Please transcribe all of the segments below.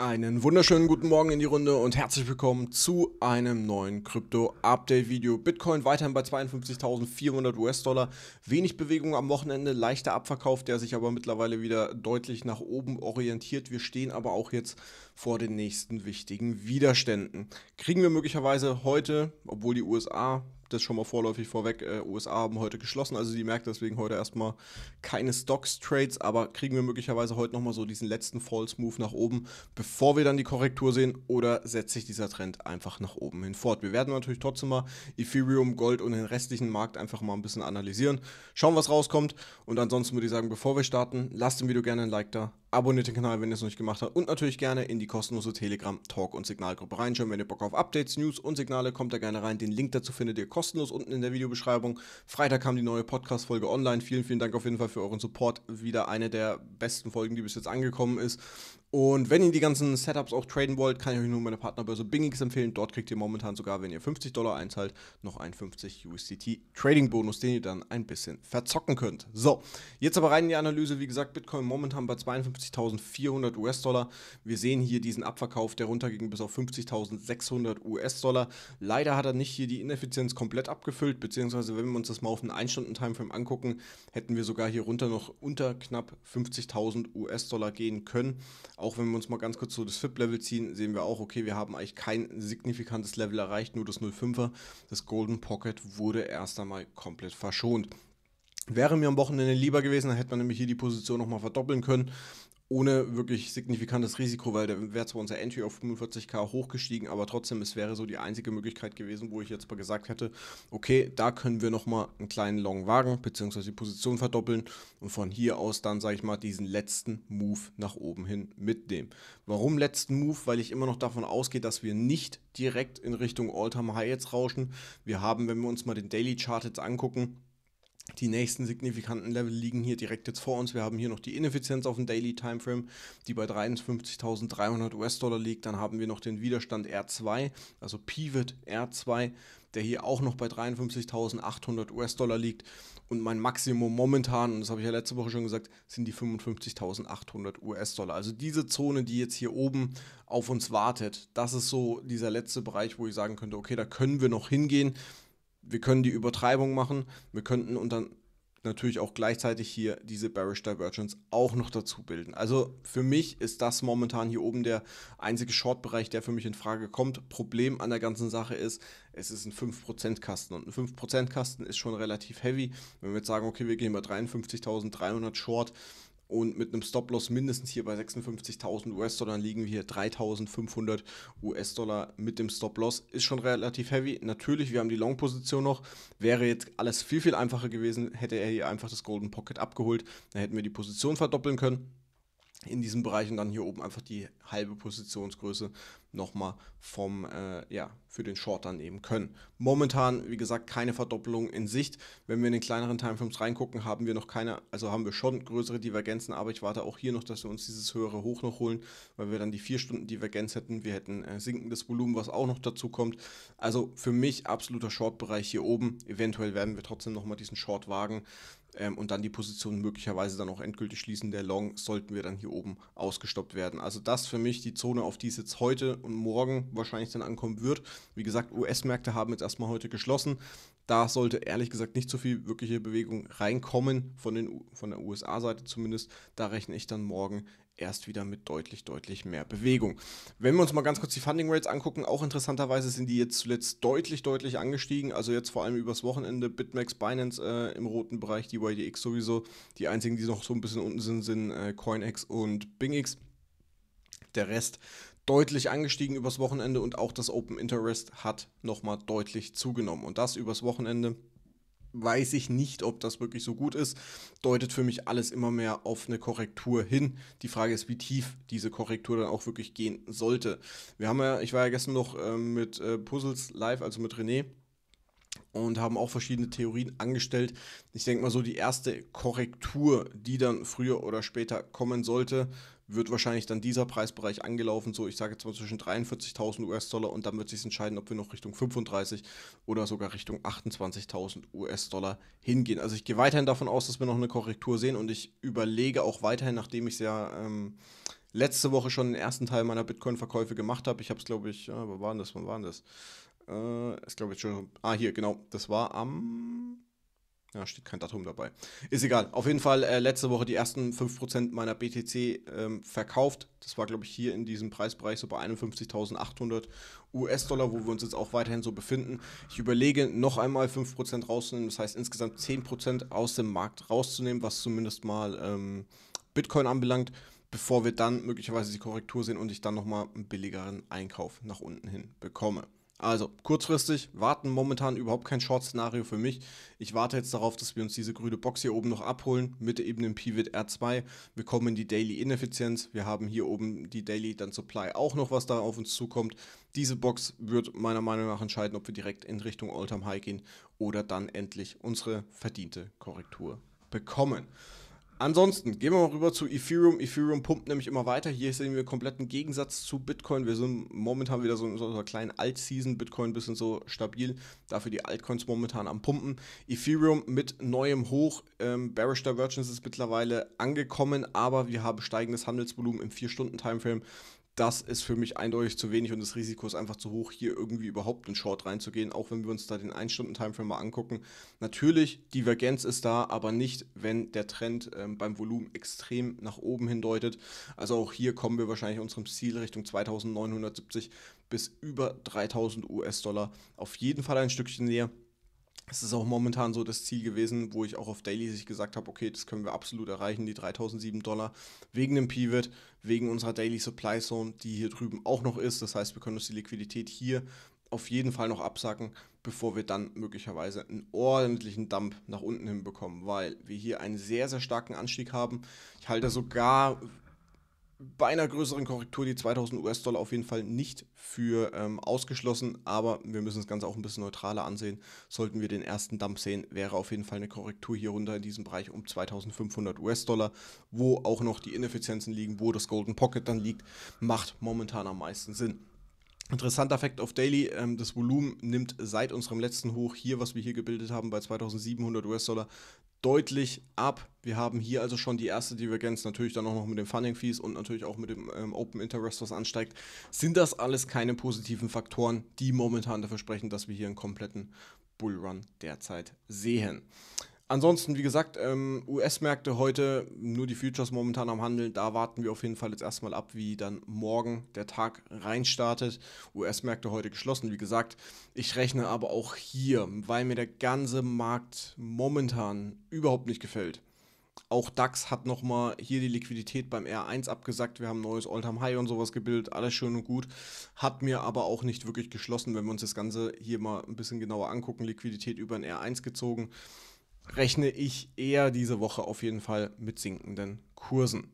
Einen wunderschönen guten Morgen in die Runde und herzlich willkommen zu einem neuen Krypto-Update-Video. Bitcoin weiterhin bei 52.400 US-Dollar. Wenig Bewegung am Wochenende, leichter Abverkauf, der sich aber mittlerweile wieder deutlich nach oben orientiert. Wir stehen aber auch jetzt vor den nächsten wichtigen Widerständen. Kriegen wir möglicherweise heute, obwohl die USA das schon mal vorläufig vorweg. Äh, USA haben heute geschlossen, also die merkt deswegen heute erstmal keine Stocks-Trades, aber kriegen wir möglicherweise heute nochmal so diesen letzten False-Move nach oben, bevor wir dann die Korrektur sehen oder setzt sich dieser Trend einfach nach oben hin fort. Wir werden natürlich trotzdem mal Ethereum, Gold und den restlichen Markt einfach mal ein bisschen analysieren, schauen, was rauskommt und ansonsten würde ich sagen, bevor wir starten, lasst dem Video gerne ein Like da, abonniert den Kanal, wenn ihr es noch nicht gemacht habt und natürlich gerne in die kostenlose Telegram, Talk und Signalgruppe reinschauen, wenn ihr Bock auf Updates, News und Signale, kommt da gerne rein, den Link dazu findet ihr kostenlos kostenlos unten in der Videobeschreibung. Freitag kam die neue Podcast-Folge online. Vielen, vielen Dank auf jeden Fall für euren Support. Wieder eine der besten Folgen, die bis jetzt angekommen ist. Und wenn ihr die ganzen Setups auch traden wollt, kann ich euch nur meine Partnerbörse BingX empfehlen. Dort kriegt ihr momentan sogar, wenn ihr 50 Dollar einzahlt, noch einen 50 USDT Trading Bonus, den ihr dann ein bisschen verzocken könnt. So, jetzt aber rein in die Analyse. Wie gesagt, Bitcoin momentan bei 52.400 US-Dollar. Wir sehen hier diesen Abverkauf, der runterging bis auf 50.600 US-Dollar. Leider hat er nicht hier die Ineffizienz komplett abgefüllt, beziehungsweise wenn wir uns das mal auf einen 1-Stunden-Timeframe angucken, hätten wir sogar hier runter noch unter knapp 50.000 US-Dollar gehen können auch wenn wir uns mal ganz kurz so das FIP-Level ziehen, sehen wir auch, okay, wir haben eigentlich kein signifikantes Level erreicht, nur das 05er. Das Golden Pocket wurde erst einmal komplett verschont. Wäre mir am Wochenende lieber gewesen, dann hätte man nämlich hier die Position nochmal verdoppeln können ohne wirklich signifikantes Risiko, weil der wäre zwar unser Entry auf 45k hochgestiegen, aber trotzdem, es wäre so die einzige Möglichkeit gewesen, wo ich jetzt mal gesagt hätte, okay, da können wir nochmal einen kleinen Long wagen, beziehungsweise die Position verdoppeln und von hier aus dann, sage ich mal, diesen letzten Move nach oben hin mitnehmen. Warum letzten Move? Weil ich immer noch davon ausgehe, dass wir nicht direkt in Richtung All-Time-High jetzt rauschen. Wir haben, wenn wir uns mal den Daily Chart jetzt angucken, die nächsten signifikanten Level liegen hier direkt jetzt vor uns. Wir haben hier noch die Ineffizienz auf dem Daily Timeframe, die bei 53.300 US-Dollar liegt. Dann haben wir noch den Widerstand R2, also Pivot R2, der hier auch noch bei 53.800 US-Dollar liegt. Und mein Maximum momentan, und das habe ich ja letzte Woche schon gesagt, sind die 55.800 US-Dollar. Also diese Zone, die jetzt hier oben auf uns wartet, das ist so dieser letzte Bereich, wo ich sagen könnte, okay, da können wir noch hingehen wir können die Übertreibung machen, wir könnten und dann natürlich auch gleichzeitig hier diese Bearish Divergence auch noch dazu bilden. Also für mich ist das momentan hier oben der einzige Short-Bereich, der für mich in Frage kommt. Problem an der ganzen Sache ist, es ist ein 5% Kasten und ein 5% Kasten ist schon relativ heavy. Wenn wir jetzt sagen, okay, wir gehen bei 53.300 Short, und mit einem Stop-Loss mindestens hier bei 56.000 US-Dollar liegen wir hier 3.500 US-Dollar mit dem Stop-Loss. Ist schon relativ heavy. Natürlich, wir haben die Long-Position noch. Wäre jetzt alles viel, viel einfacher gewesen, hätte er hier einfach das Golden Pocket abgeholt. Dann hätten wir die Position verdoppeln können in diesem Bereich und dann hier oben einfach die halbe Positionsgröße nochmal vom, äh, ja, für den Short dann nehmen können. Momentan, wie gesagt, keine Verdoppelung in Sicht. Wenn wir in den kleineren Timeframes reingucken, haben wir noch keine, also haben wir schon größere Divergenzen, aber ich warte auch hier noch, dass wir uns dieses höhere Hoch noch holen, weil wir dann die 4-Stunden-Divergenz hätten. Wir hätten äh, sinkendes Volumen, was auch noch dazu kommt. Also für mich absoluter Short-Bereich hier oben. Eventuell werden wir trotzdem nochmal diesen Short wagen ähm, und dann die Position möglicherweise dann auch endgültig schließen. Der Long sollten wir dann hier oben ausgestoppt werden. Also das für mich die Zone, auf die es jetzt heute und morgen wahrscheinlich dann ankommen wird. Wie gesagt, US-Märkte haben jetzt erstmal heute geschlossen. Da sollte ehrlich gesagt nicht so viel wirkliche Bewegung reinkommen, von, den, von der USA-Seite zumindest. Da rechne ich dann morgen erst wieder mit deutlich, deutlich mehr Bewegung. Wenn wir uns mal ganz kurz die Funding Rates angucken, auch interessanterweise sind die jetzt zuletzt deutlich, deutlich angestiegen. Also jetzt vor allem übers Wochenende Bitmax, Binance äh, im roten Bereich, die YDX sowieso. Die einzigen, die noch so ein bisschen unten sind, sind äh, CoinX und BingX. Der Rest deutlich angestiegen übers Wochenende und auch das Open Interest hat nochmal deutlich zugenommen. Und das übers Wochenende weiß ich nicht, ob das wirklich so gut ist. Deutet für mich alles immer mehr auf eine Korrektur hin. Die Frage ist, wie tief diese Korrektur dann auch wirklich gehen sollte. Wir haben ja, ich war ja gestern noch äh, mit äh, Puzzles live, also mit René, und haben auch verschiedene Theorien angestellt. Ich denke mal so, die erste Korrektur, die dann früher oder später kommen sollte, wird wahrscheinlich dann dieser Preisbereich angelaufen, so ich sage jetzt mal zwischen 43.000 US-Dollar und dann wird sich entscheiden, ob wir noch Richtung 35 oder sogar Richtung 28.000 US-Dollar hingehen. Also ich gehe weiterhin davon aus, dass wir noch eine Korrektur sehen und ich überlege auch weiterhin, nachdem ich es ja ähm, letzte Woche schon den ersten Teil meiner Bitcoin-Verkäufe gemacht habe, ich habe es glaube ich, ja, wann war das, wann war das? Äh, ist glaube ich schon. Ah, hier, genau. Das war am. Ja, steht kein Datum dabei. Ist egal. Auf jeden Fall äh, letzte Woche die ersten 5% meiner BTC ähm, verkauft. Das war, glaube ich, hier in diesem Preisbereich so bei 51.800 US-Dollar, wo wir uns jetzt auch weiterhin so befinden. Ich überlege, noch einmal 5% rauszunehmen. Das heißt, insgesamt 10% aus dem Markt rauszunehmen, was zumindest mal ähm, Bitcoin anbelangt, bevor wir dann möglicherweise die Korrektur sehen und ich dann nochmal einen billigeren Einkauf nach unten hin bekomme. Also kurzfristig warten momentan überhaupt kein Short-Szenario für mich. Ich warte jetzt darauf, dass wir uns diese grüne Box hier oben noch abholen mit eben dem Pivot R2. Wir kommen in die Daily Ineffizienz. Wir haben hier oben die Daily dann Supply auch noch, was da auf uns zukommt. Diese Box wird meiner Meinung nach entscheiden, ob wir direkt in Richtung All-Time High gehen oder dann endlich unsere verdiente Korrektur bekommen. Ansonsten gehen wir mal rüber zu Ethereum. Ethereum pumpt nämlich immer weiter. Hier sehen wir kompletten Gegensatz zu Bitcoin. Wir sind momentan wieder so in unserer kleinen Alt-Season. Bitcoin ein bisschen so stabil. Dafür die Altcoins momentan am Pumpen. Ethereum mit neuem Hoch. Ähm, Bearish Divergence ist mittlerweile angekommen, aber wir haben steigendes Handelsvolumen im 4-Stunden-Timeframe das ist für mich eindeutig zu wenig und das Risiko ist einfach zu hoch, hier irgendwie überhaupt in Short reinzugehen, auch wenn wir uns da den 1-Stunden-Timeframe mal angucken. Natürlich, Divergenz ist da, aber nicht, wenn der Trend ähm, beim Volumen extrem nach oben hindeutet. Also auch hier kommen wir wahrscheinlich unserem Ziel Richtung 2970 bis über 3000 US-Dollar auf jeden Fall ein Stückchen näher. Es ist auch momentan so das Ziel gewesen, wo ich auch auf Daily sich gesagt habe, okay, das können wir absolut erreichen, die 3007 Dollar, wegen dem Pivot, wegen unserer Daily Supply Zone, die hier drüben auch noch ist. Das heißt, wir können uns die Liquidität hier auf jeden Fall noch absacken, bevor wir dann möglicherweise einen ordentlichen Dump nach unten hinbekommen, weil wir hier einen sehr, sehr starken Anstieg haben. Ich halte sogar bei einer größeren Korrektur die 2000 US-Dollar auf jeden Fall nicht für ähm, ausgeschlossen, aber wir müssen das Ganze auch ein bisschen neutraler ansehen. Sollten wir den ersten Dump sehen, wäre auf jeden Fall eine Korrektur hier runter in diesem Bereich um 2500 US-Dollar, wo auch noch die Ineffizienzen liegen, wo das Golden Pocket dann liegt, macht momentan am meisten Sinn. Interessanter Fact of Daily, ähm, das Volumen nimmt seit unserem letzten Hoch hier, was wir hier gebildet haben, bei 2700 US-Dollar deutlich ab. Wir haben hier also schon die erste Divergenz, natürlich dann auch noch mit den Funding Fees und natürlich auch mit dem ähm, Open Interest, was ansteigt. Sind das alles keine positiven Faktoren, die momentan dafür sprechen, dass wir hier einen kompletten Bullrun derzeit sehen? Ansonsten, wie gesagt, ähm, US-Märkte heute, nur die Futures momentan am Handeln. Da warten wir auf jeden Fall jetzt erstmal ab, wie dann morgen der Tag reinstartet. US-Märkte heute geschlossen, wie gesagt. Ich rechne aber auch hier, weil mir der ganze Markt momentan überhaupt nicht gefällt. Auch DAX hat nochmal hier die Liquidität beim R1 abgesagt. Wir haben ein neues time High und sowas gebildet. Alles schön und gut. Hat mir aber auch nicht wirklich geschlossen, wenn wir uns das Ganze hier mal ein bisschen genauer angucken. Liquidität über ein R1 gezogen rechne ich eher diese Woche auf jeden Fall mit sinkenden Kursen.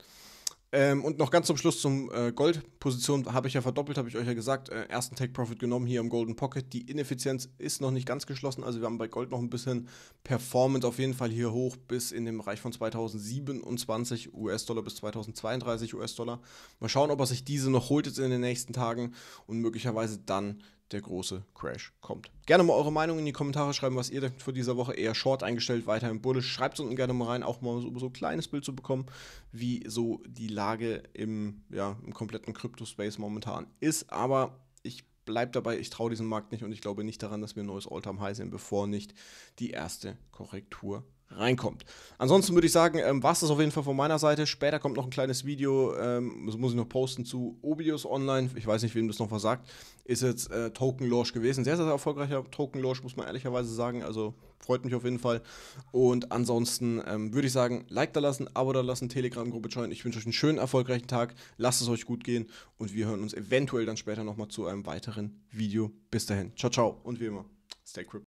Ähm, und noch ganz zum Schluss zum äh, Gold. Position habe ich ja verdoppelt, habe ich euch ja gesagt. Äh, ersten Take Profit genommen hier im Golden Pocket. Die Ineffizienz ist noch nicht ganz geschlossen. Also wir haben bei Gold noch ein bisschen Performance auf jeden Fall hier hoch bis in dem Bereich von 2027 US-Dollar bis 2032 US-Dollar. Mal schauen, ob er sich diese noch holt jetzt in den nächsten Tagen und möglicherweise dann der große Crash kommt. Gerne mal eure Meinung in die Kommentare schreiben, was ihr vor dieser Woche eher short eingestellt, weiterhin bullish. Schreibt es unten gerne mal rein, auch mal so, so ein kleines Bild zu bekommen, wie so die Lage im, ja, im kompletten Crypto-Space momentan ist. Aber ich bleibe dabei, ich traue diesem Markt nicht und ich glaube nicht daran, dass wir ein neues All-Time-High sehen, bevor nicht die erste Korrektur reinkommt. Ansonsten würde ich sagen, ähm, war es das auf jeden Fall von meiner Seite. Später kommt noch ein kleines Video, ähm, das muss ich noch posten zu Obius Online. Ich weiß nicht, wem das noch was sagt. Ist jetzt äh, Token Launch gewesen. Sehr, sehr erfolgreicher Token Launch, muss man ehrlicherweise sagen. Also freut mich auf jeden Fall. Und ansonsten ähm, würde ich sagen, Like da lassen, Abo da lassen, Telegram-Gruppe joinen. Ich wünsche euch einen schönen, erfolgreichen Tag. Lasst es euch gut gehen und wir hören uns eventuell dann später nochmal zu einem weiteren Video. Bis dahin. Ciao, ciao und wie immer, stay crypto.